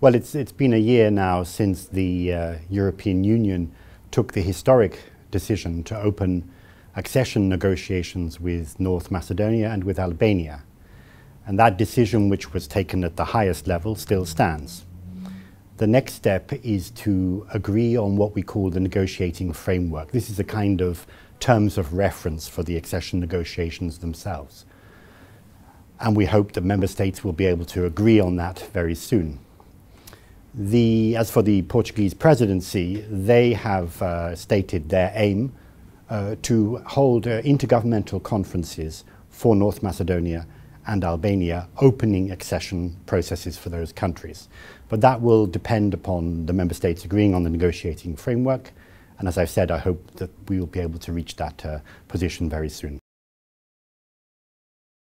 Well, it's, it's been a year now since the uh, European Union took the historic decision to open accession negotiations with North Macedonia and with Albania. And that decision, which was taken at the highest level, still stands. The next step is to agree on what we call the negotiating framework. This is a kind of terms of reference for the accession negotiations themselves. And we hope that member states will be able to agree on that very soon. The, as for the Portuguese presidency, they have uh, stated their aim uh, to hold uh, intergovernmental conferences for North Macedonia and Albania, opening accession processes for those countries. But that will depend upon the member states agreeing on the negotiating framework. And as I've said, I hope that we will be able to reach that uh, position very soon.